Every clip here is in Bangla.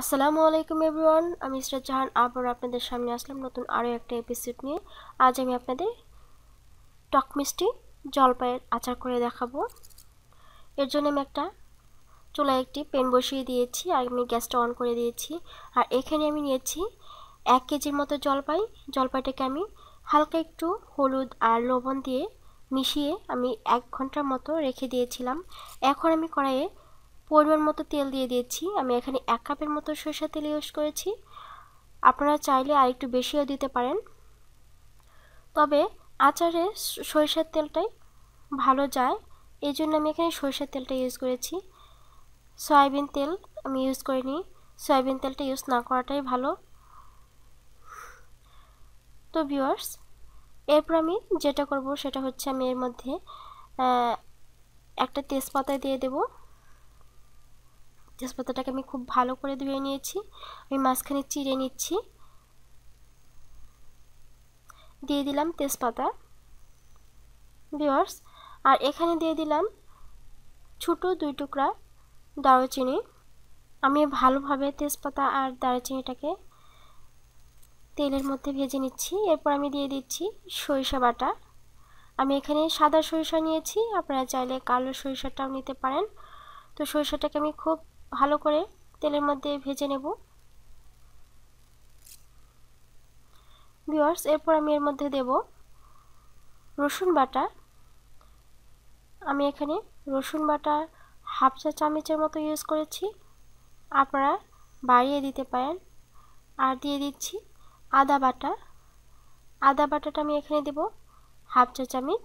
আসসালামু আলাইকুম এভরিওয়ান আমি ইসরাত জাহান আবার আপনাদের সামনে আসলাম নতুন আরও একটা এপিসোড নিয়ে আজ আমি আপনাদের টক মিষ্টি জলপাইয়ের আচার করে দেখাবো এর জন্য আমি একটা চুলায় একটি পেন বসিয়ে দিয়েছি আর আমি গ্যাসটা অন করে দিয়েছি আর এখানে আমি নিয়েছি এক কেজির মতো জলপাই জলপাইটাকে আমি হালকা একটু হলুদ আর লবণ দিয়ে মিশিয়ে আমি এক ঘন্টার মতো রেখে দিয়েছিলাম এখন আমি কড়াইয়ে পরিমাণ মতো তেল দিয়ে দিয়েছি আমি এখানে এক কাপের মতো সরষের তেল ইউজ করেছি আপনারা চাইলে আর একটু বেশিও দিতে পারেন তবে আচারে সরিষার তেলটাই ভালো যায় এই জন্য আমি এখানে সরষের তেলটা ইউজ করেছি সয়াবিন তেল আমি ইউজ করিনি সয়াবিন তেলটা ইউজ না করাটাই ভালো তো ভিওয়ার্স এরপর আমি যেটা করব সেটা হচ্ছে আমি এর মধ্যে একটা তেজপাতা দিয়ে দেবো তেজপাতাটাকে আমি খুব ভালো করে ধুয়ে নিয়েছি আমি মাঝখানে চিড়ে নিচ্ছি দিয়ে দিলাম তেজপাতা বিয়ার্স আর এখানে দিয়ে দিলাম ছোটো দুই টুকরা দারুচিনি আমি ভালোভাবে তেজপাতা আর দারুচিনিটাকে তেলের মধ্যে ভেজে নিচ্ছি এরপর আমি দিয়ে দিচ্ছি সরিষা বাটা আমি এখানে সাদা সরিষা নিয়েছি আপনারা চাইলে কালো সরিষাটাও নিতে পারেন তো সরিষাটাকে আমি খুব ভালো করে তেলের মধ্যে ভেজে নেব ভিওয়ার্স এরপর আমি এর মধ্যে দেব রসুন বাটা আমি এখানে রসুন বাটা হাফ চা চামচের মতো ইউজ করেছি আপনারা বাড়িয়ে দিতে পারেন আর দিয়ে দিচ্ছি আদা বাটা আদা বাটাটা আমি এখানে দেব হাফ চা চামচ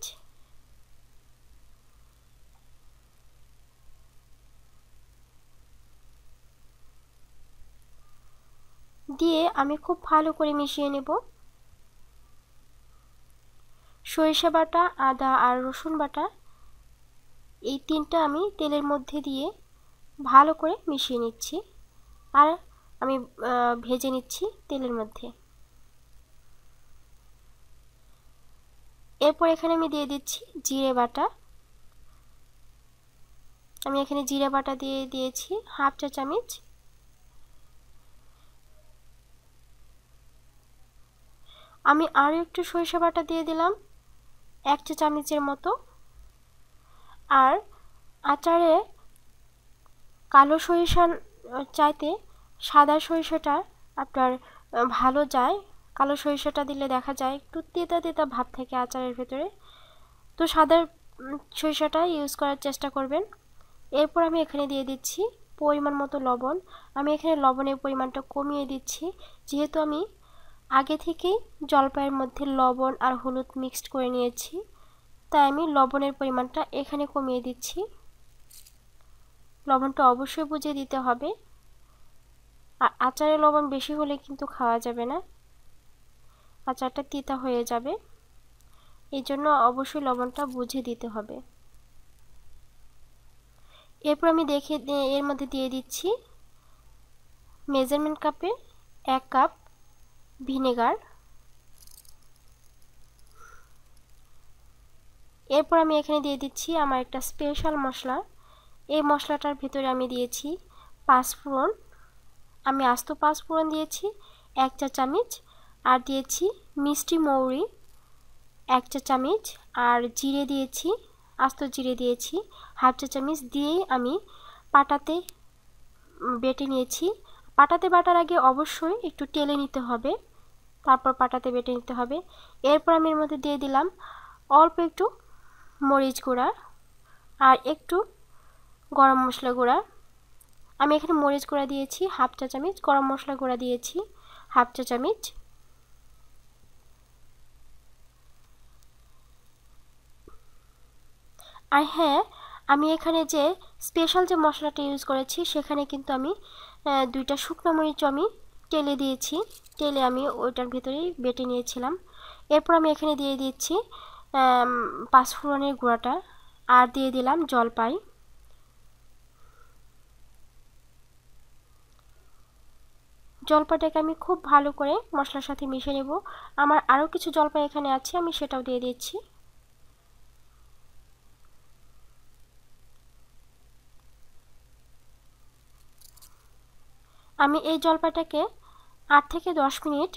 দিয়ে আমি খুব ভালো করে মিশিয়ে নেব সরিষা বাটা আদা আর রসুন বাটা এই তিনটা আমি তেলের মধ্যে দিয়ে ভালো করে মিশিয়ে নিচ্ছি আর আমি ভেজে নিচ্ছি তেলের মধ্যে এরপর এখানে আমি দিয়ে দিচ্ছি জিরে বাটা আমি এখানে জিরে বাটা দিয়ে দিয়েছি হাফ চা চামচ আমি আরও একটু সরিষা বাটা দিয়ে দিলাম এক চা চামচের মতো আর আচারে কালো সরিষা চাইতে সাদা সরিষাটা আপনার ভালো যায় কালো সরিষাটা দিলে দেখা যায় একটু তেতা তেতা ভাব থাকে আচারের ভেতরে তো সাদা সরিষাটা ইউজ করার চেষ্টা করবেন এরপর আমি এখানে দিয়ে দিচ্ছি পরিমাণ মতো লবণ আমি এখানে লবণের পরিমাণটা কমিয়ে দিচ্ছি যেহেতু আমি আগে থেকেই জলপাইয়ের মধ্যে লবণ আর হলুদ মিক্সড করে নিয়েছি তাই আমি লবণের পরিমাণটা এখানে কমিয়ে দিচ্ছি লবণটা অবশ্যই বুঝিয়ে দিতে হবে আর আচারে লবণ বেশি হলে কিন্তু খাওয়া যাবে না আচারটা তিতা হয়ে যাবে এই জন্য অবশ্যই লবণটা বুঝে দিতে হবে এরপর আমি দেখে এর মধ্যে দিয়ে দিচ্ছি মেজারমেন্ট কাপে এক কাপ ভিনেগার এরপর আমি এখানে দিয়ে দিচ্ছি আমার একটা স্পেশাল মশলা এই মশলাটার ভিতরে আমি দিয়েছি পাঁচফোড়ন আমি আস্ত পাঁচফোড়ন দিয়েছি এক চা চামচ আর দিয়েছি মিষ্টি মৌরি এক চা চামচ আর জিরে দিয়েছি আস্ত জিরে দিয়েছি হাফ চা চামচ দিয়েই আমি পাটাতে বেটে নিয়েছি পাটাতে বাটার আগে অবশ্যই একটু টেলে নিতে হবে তারপর পাটাতে বেটে নিতে হবে এরপর আমি এর মধ্যে দিয়ে দিলাম অল্প একটু মরিচ গুঁড়া আর একটু গরম মশলা গুঁড়া আমি এখানে মরিচ গুঁড়া দিয়েছি হাফ চা চামিচ গরম মশলা গুঁড়া দিয়েছি হাফ চা চামিচ আর হ্যাঁ আমি এখানে যে স্পেশাল যে মশলাটা ইউজ করেছি সেখানে কিন্তু আমি দুইটা শুকনো মরিচও আমি টেলে দিয়েছি টেলে আমি ওইটার ভিতরেই বেটে নিয়েছিলাম এরপর আমি এখানে দিয়ে দিচ্ছি পাঁচফোড়নের গুঁড়াটা আর দিয়ে দিলাম জলপাই জলপাইটাকে আমি খুব ভালো করে মশলার সাথে মিশে নেব আমার আরও কিছু জলপাই এখানে আছে আমি সেটাও দিয়ে দিচ্ছি আমি এই জলপাইটাকে আট থেকে দশ মিনিট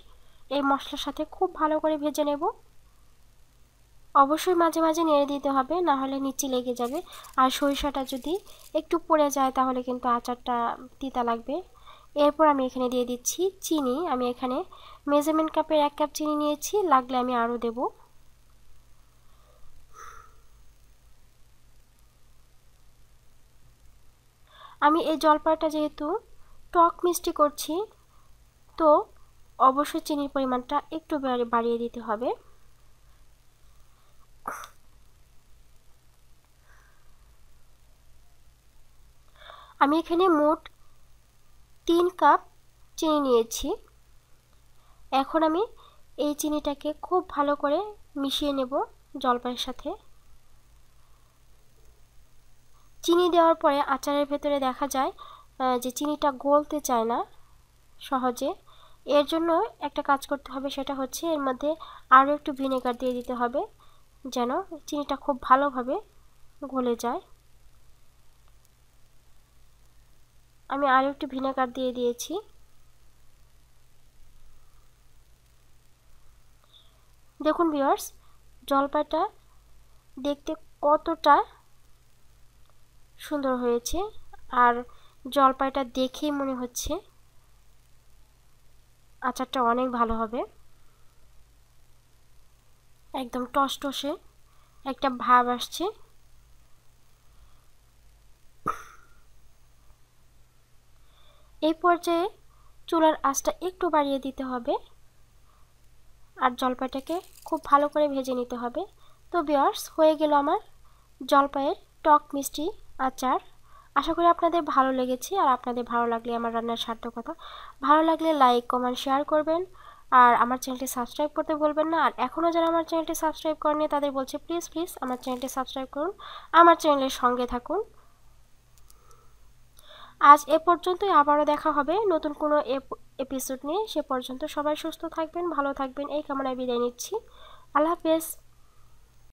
এই মশলার সাথে খুব ভালো করে ভেজে নেব অবশ্যই মাঝে মাঝে নেড়ে দিতে হবে না হলে নিচে লেগে যাবে আর সরিষাটা যদি একটু পড়ে যায় তাহলে কিন্তু আচারটা তিতা লাগবে এরপর আমি এখানে দিয়ে দিচ্ছি চিনি আমি এখানে মেজারমেন্ট কাপের এক কাপ চিনি নিয়েছি লাগলে আমি আরও দেব আমি এই জলপাটা যেহেতু টক মিষ্টি করছি তো অবশ্যই চিনির পরিমাণটা একটু বাড়িয়ে দিতে হবে আমি এখানে মোট তিন কাপ চিনি নিয়েছি এখন আমি এই চিনিটাকে খুব ভালো করে মিশিয়ে নেব জলপাইয়ের সাথে চিনি দেওয়ার পরে আচারের ভেতরে দেখা যায় যে চিনিটা গলতে চায় না সহজে এর জন্য একটা কাজ করতে হবে সেটা হচ্ছে এর মধ্যে আরও একটু ভিনেগার দিয়ে দিতে হবে যেন চিনিটা খুব ভালোভাবে গলে যায় আমি আরও একটু ভিনেগার দিয়ে দিয়েছি দেখুন ভিওর্স জলপাইটা দেখতে কতটা সুন্দর হয়েছে আর জলপাইটা দেখেই মনে হচ্ছে আচারটা অনেক ভালো হবে একদম টসটসে একটা ভাব আসছে এই পর্যায়ে চুলার আঁচটা একটু বাড়িয়ে দিতে হবে আর জলপাইটাকে খুব ভালো করে ভেজে নিতে হবে তো বিয়ার্স হয়ে গেল আমার জলপাইয়ের টক মিষ্টি আচার আশা করি আপনাদের ভালো লেগেছে আর আপনাদের ভালো লাগলে আমার রান্নার সার্থকতা ভালো লাগলে লাইক কমেন্ট শেয়ার করবেন আর আমার চ্যানেলটি সাবস্ক্রাইব করতে বলবেন না আর এখনও যারা আমার চ্যানেলটি সাবস্ক্রাইব করেনি তাদের বলছে প্লিজ প্লিজ আমার চ্যানেলটি সাবস্ক্রাইব করুন আমার চ্যানেলের সঙ্গে থাকুন আজ এ পর্যন্তই আবারও দেখা হবে নতুন কোনো এপিসোড নিয়ে সে পর্যন্ত সবাই সুস্থ থাকবেন ভালো থাকবেন এই কামনায় বিদায় নিচ্ছি আল্লাহ হাফেজ